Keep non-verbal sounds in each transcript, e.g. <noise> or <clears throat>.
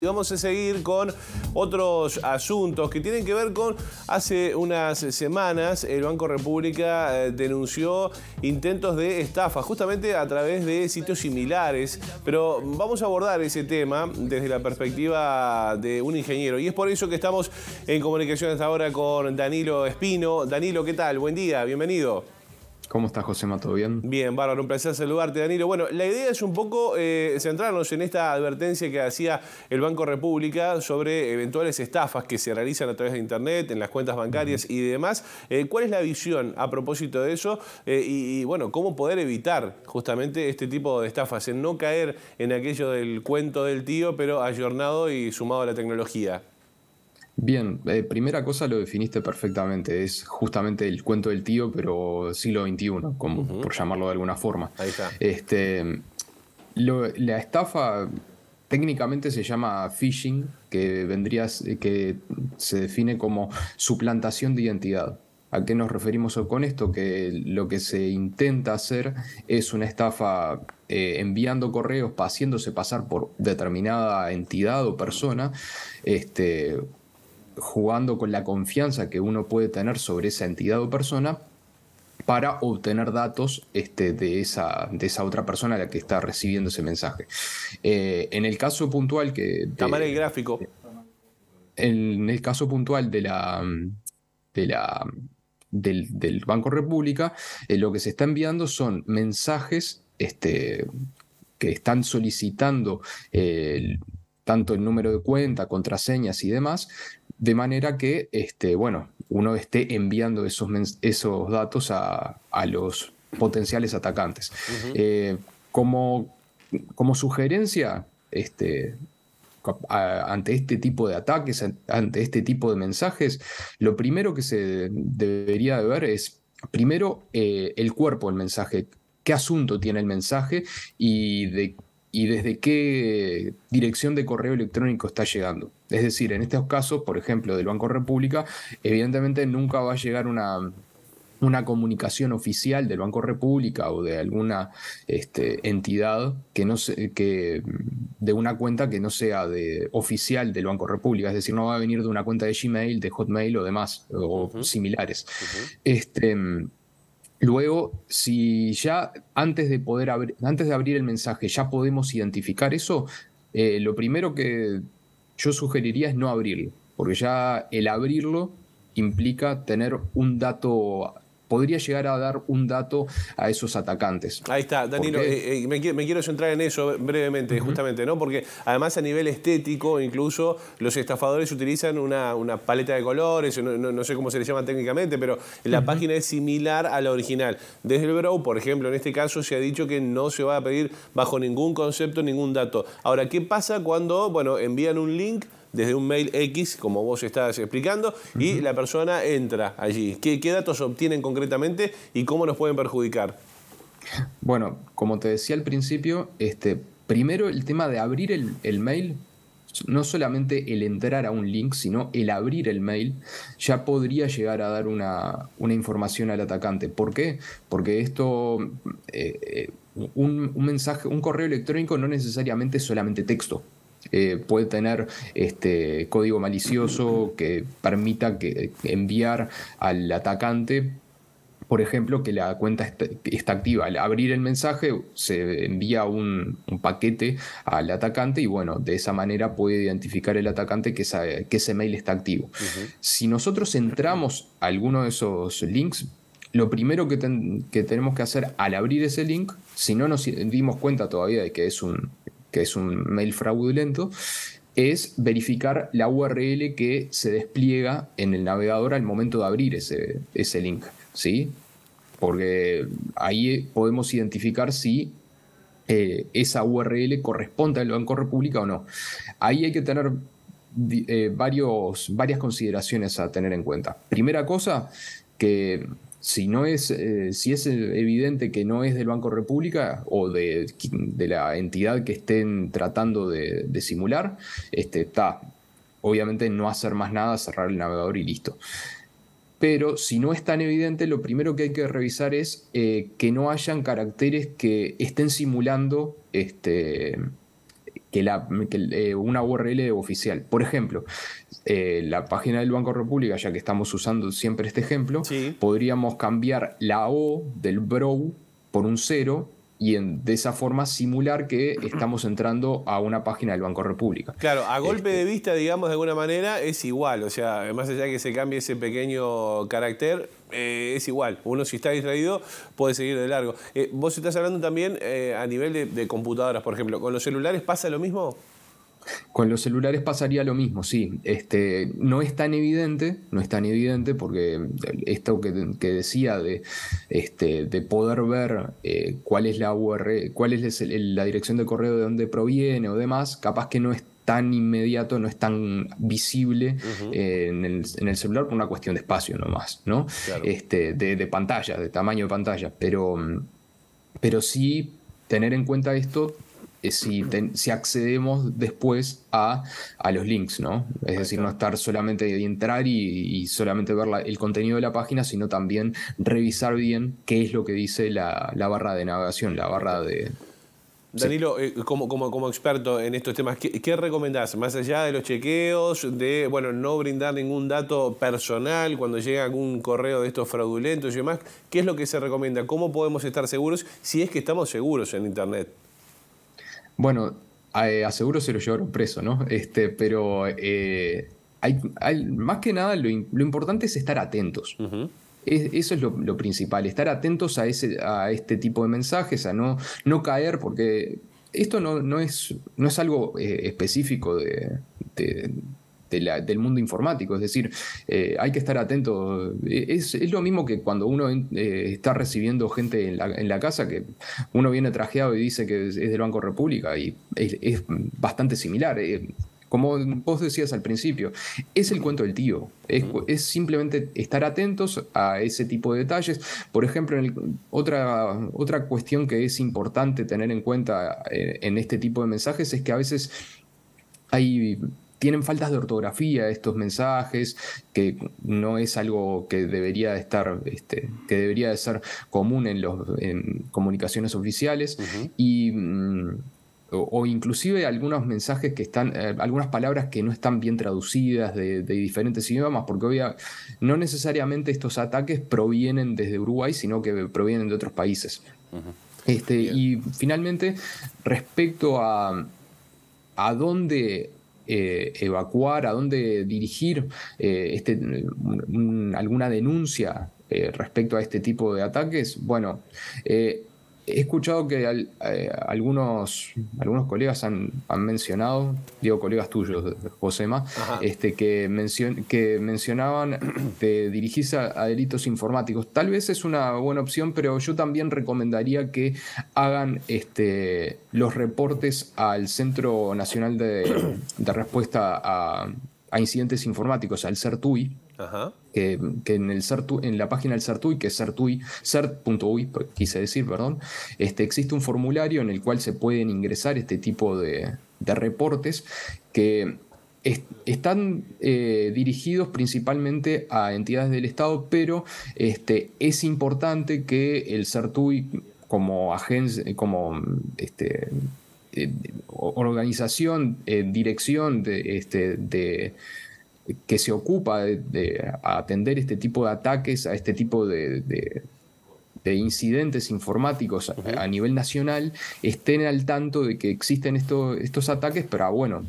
Y vamos a seguir con otros asuntos que tienen que ver con hace unas semanas el Banco República eh, denunció intentos de estafa justamente a través de sitios similares, pero vamos a abordar ese tema desde la perspectiva de un ingeniero y es por eso que estamos en comunicación hasta ahora con Danilo Espino. Danilo, ¿qué tal? Buen día, bienvenido. ¿Cómo estás, José? ¿Todo bien? Bien, bárbaro, un placer saludarte, Danilo. Bueno, la idea es un poco eh, centrarnos en esta advertencia que hacía el Banco República sobre eventuales estafas que se realizan a través de Internet, en las cuentas bancarias y demás. Eh, ¿Cuál es la visión a propósito de eso? Eh, y, y, bueno, ¿cómo poder evitar justamente este tipo de estafas? En no caer en aquello del cuento del tío, pero ayornado y sumado a la tecnología. Bien, eh, primera cosa lo definiste perfectamente, es justamente el cuento del tío, pero siglo XXI, como, por llamarlo de alguna forma. Este, la estafa técnicamente se llama phishing, que, vendría, que se define como suplantación de identidad. ¿A qué nos referimos con esto? Que lo que se intenta hacer es una estafa eh, enviando correos, haciéndose pasar por determinada entidad o persona, este, jugando con la confianza que uno puede tener sobre esa entidad o persona para obtener datos este, de, esa, de esa otra persona a la que está recibiendo ese mensaje. Eh, en el caso puntual que... De, el gráfico. En el caso puntual de la... De la del, Banco República, eh, lo que se está enviando son mensajes este, que están solicitando tanto el número de cuenta, contraseñas y demás, de manera que, este, bueno, uno esté enviando esos, esos datos a, los potenciales atacantes. Eh, como, como sugerencia, este, ante este tipo de ataques, ante este tipo de mensajes, lo primero que se debería de ver es, primero, eh, el cuerpo del mensaje, qué asunto tiene el mensaje y de qué y desde qué dirección de correo electrónico está llegando. Es decir, en estos casos, por ejemplo, del Banco República, evidentemente nunca va a llegar una, comunicación oficial del Banco República o de alguna este, entidad que no se, que de una cuenta que no sea de oficial del Banco República, es decir, no va a venir de una cuenta de Gmail, de Hotmail o demás o similares. Este Luego, si ya antes de poder abrir, antes de abrir el mensaje ya podemos identificar eso, eh, lo primero que yo sugeriría es no abrirlo, porque ya el abrirlo implica tener un dato podría llegar a dar un dato a esos atacantes. Ahí está, Danilo, eh, eh, me, quiero centrar en eso brevemente, justamente, ¿no? Porque además a nivel estético, incluso los estafadores utilizan una, paleta de colores, no, sé cómo se les llama técnicamente, pero la página es similar a la original. Desde el Brow, por ejemplo, en este caso se ha dicho que no se va a pedir bajo ningún concepto ningún dato. Ahora, ¿qué pasa cuando, bueno, envían un link? desde un mail X, como vos estás explicando, y la persona entra allí. ¿Qué, datos obtienen concretamente y cómo nos pueden perjudicar? Bueno, como te decía al principio, este, primero el tema de abrir el, mail, no solamente el entrar a un link, sino el abrir el mail, ya podría llegar a dar una, información al atacante. ¿Por qué? Porque esto, eh, eh, un, un, mensaje, un correo electrónico no necesariamente es solamente texto. Eh, puede tener este código malicioso que permita que, enviar al atacante por ejemplo, que la cuenta está, activa. Al abrir el mensaje se envía un, paquete al atacante y bueno, de esa manera puede identificar el atacante que, que ese mail está activo. Si nosotros entramos a alguno de esos links, lo primero que tenemos que hacer al abrir ese link, si no nos dimos cuenta todavía de que es un, que es un mail fraudulento, es verificar la URL que se despliega en el navegador al momento de abrir ese, ese link, ¿sí? Porque ahí podemos identificar si eh, esa URL corresponde al Banco República o no. Ahí hay que tener eh, varios, varias consideraciones a tener en cuenta. Primera cosa, que si no es, eh, si es evidente que no es del Banco República o de, la entidad que estén tratando de, simular, este, está. Obviamente no hacer más nada, cerrar el navegador y listo. Pero si no es tan evidente, lo primero que hay que revisar es eh, que no hayan caracteres que estén simulando este, que, la, eh, una URL oficial. Por ejemplo, eh, la página del Banco República, ya que estamos usando siempre este ejemplo, podríamos cambiar la O del Brow por un cero y en, de esa forma simular que estamos entrando a una página del Banco República. Claro, a golpe este de vista, digamos, de alguna manera, es igual, o sea, más allá de que se cambie ese pequeño carácter, eh, es igual, uno si está distraído puede seguir de largo. Eh, vos estás hablando también eh, a nivel de computadoras, por ejemplo, ¿con los celulares pasa lo mismo? Con los celulares pasaría lo mismo, sí. Este, no es tan evidente, no es tan evidente porque eh, esto que, decía de, este, poder ver eh, cuál es la URL, cuál es la dirección de correo de dónde proviene o demás, capaz que no es tan inmediato, no es tan visible eh, en, el, celular por una cuestión de espacio nomás, ¿no? Este, de, de, pantalla, de tamaño de pantalla. Pero, pero sí tener en cuenta esto eh, si, accedemos después a, los links, ¿no? Es decir, no estar solamente de entrar y, solamente ver el contenido de la página, sino también revisar bien qué es lo que dice la, barra de navegación, la barra de... Danilo, eh, como, experto en estos temas, ¿qué, ¿qué, recomendás? Más allá de los chequeos, de bueno, no brindar ningún dato personal cuando llega algún correo de estos fraudulentos y demás, ¿qué es lo que se recomienda? ¿Cómo podemos estar seguros si es que estamos seguros en Internet? Bueno, eh, aseguro se lo llevaron preso, ¿no? Este, pero eh, hay, más que nada lo, importante es estar atentos. eso es lo, principal, estar atentos a, ese, a este tipo de mensajes, a no, no caer, porque esto no, no, es, no es algo eh, específico de, del mundo informático. Es decir, eh, hay que estar atento. Eh, es, lo mismo que cuando uno eh, está recibiendo gente en la, en la, casa, que uno viene trajeado y dice que es, del Banco República, y es, bastante similar. como vos decías al principio, es el cuento del tío. Es, simplemente estar atentos a ese tipo de detalles. Por ejemplo, en otra, otra cuestión que es importante tener en cuenta en este tipo de mensajes es que a veces hay tienen faltas de ortografía estos mensajes, que no es algo que debería de estar, este, que debería de ser común en las comunicaciones oficiales. Mm, o, inclusive algunos mensajes que están, eh, algunas palabras que no están bien traducidas de, diferentes idiomas, porque obviamente no necesariamente estos ataques provienen desde Uruguay, sino que provienen de otros países. este, y finalmente, respecto a, a dónde eh, evacuar, a dónde dirigir eh, este, alguna denuncia eh, respecto a este tipo de ataques? Bueno, he escuchado que eh, algunos, algunos colegas han, mencionado, digo colegas tuyos, Josema, este, que, mencion, que mencionaban de <clears throat> dirigirse a, delitos informáticos. Tal vez es una buena opción, pero yo también recomendaría que hagan este, los reportes al Centro Nacional de, Respuesta a, a Incidentes Informáticos, al CERTUI que, en, el en la página del Sartui, que es cert.ui quise decir, perdón, este, existe un formulario en el cual se pueden ingresar este tipo de, reportes que están eh, dirigidos principalmente a entidades del Estado, pero este, es importante que el Sartui como agencia, como este, eh, organización, eh, dirección de este, que se ocupa de, atender este tipo de ataques, a este tipo de, incidentes informáticos a, nivel nacional estén al tanto de que existen estos, estos ataques, pero bueno,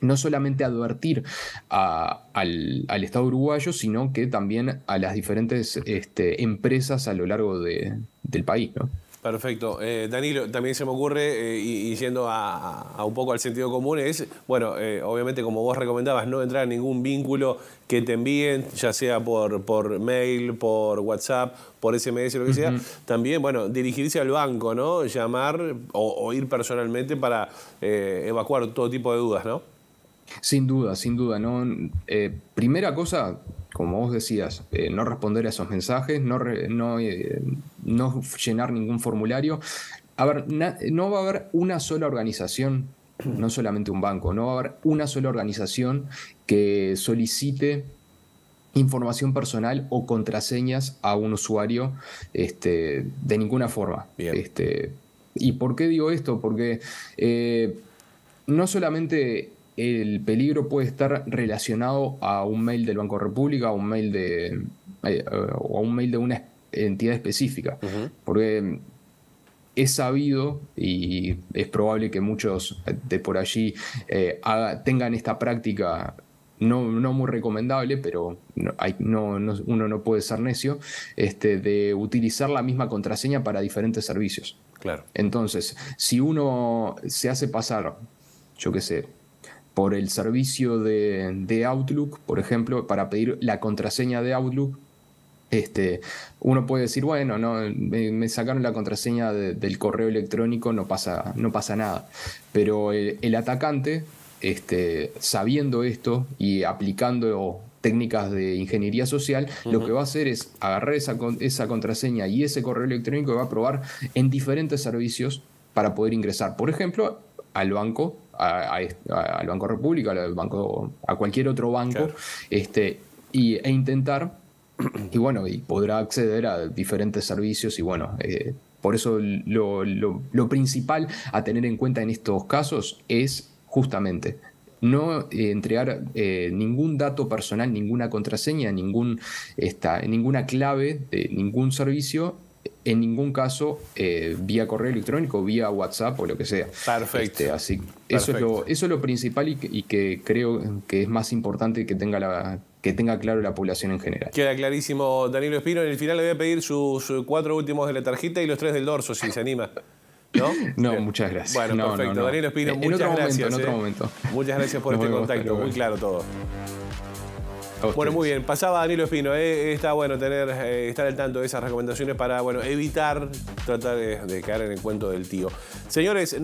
no solamente advertir al, Estado uruguayo, sino que también a las diferentes este, empresas a lo largo del país. ¿no? Perfecto. Eh, Danilo, también se me ocurre, eh, y, yendo a, un poco al sentido común, es, bueno, eh, obviamente como vos recomendabas, no entrar en ningún vínculo que te envíen, ya sea por, por mail, por WhatsApp, por SMS, lo que sea. También, bueno, dirigirse al banco, ¿no? Llamar o, ir personalmente para evacuar todo tipo de dudas, ¿no? Sin duda, sin duda. ¿no? primera cosa, como vos decías, no responder a esos mensajes, no... no no llenar ningún formulario. A ver, no va a haber una sola organización, no solamente un banco, no va a haber una sola organización que solicite información personal o contraseñas a un usuario este, de ninguna forma. Este, ¿Y por qué digo esto? Porque eh, no solamente el peligro puede estar relacionado a un mail del Banco República, a un mail de, eh, o a un mail de una entidad específica. Porque mm, es sabido y es probable que muchos de por allí eh, tengan esta práctica no, muy recomendable, pero uno no puede ser necio, este, de utilizar la misma contraseña para diferentes servicios. Claro. Entonces, si uno se hace pasar, yo qué sé, por el servicio de Outlook, por ejemplo, para pedir la contraseña de Outlook, este, uno puede decir, bueno, no, me, sacaron la contraseña del correo electrónico, no pasa, no pasa nada. Pero el, atacante, este, sabiendo esto y aplicando técnicas de ingeniería social, lo que va a hacer es agarrar esa, esa contraseña y ese correo electrónico y va a probar en diferentes servicios para poder ingresar, por ejemplo, al banco, al Banco República, al banco, a cualquier otro banco, este, e intentar y bueno, y podrá acceder a diferentes servicios y bueno, eh, por eso lo, principal a tener en cuenta en estos casos es justamente no eh, entregar eh, ningún dato personal, ninguna contraseña, ningún, ninguna clave de ningún servicio, en ningún caso vía correo electrónico, vía WhatsApp o lo que sea. Perfecto. Este, así, Eso, es lo, eso lo principal y que creo que es más importante que tenga la que tenga claro la población en general. Queda clarísimo, Danilo Espino. En el final le voy a pedir sus eh, cuatro últimos de la tarjeta y los tres del dorso, si se anima. ¿No? no muchas gracias. Bueno, perfecto. Danilo Espino, eh, muchas en gracias. Momento, en otro eh. momento. Muchas gracias por este contacto. Muy claro todo. Bueno, muy bien. Pasaba Danilo Espino. Está bueno tener, estar al tanto de esas recomendaciones para bueno, evitar tratar de, de caer en el cuento del tío. Señores, no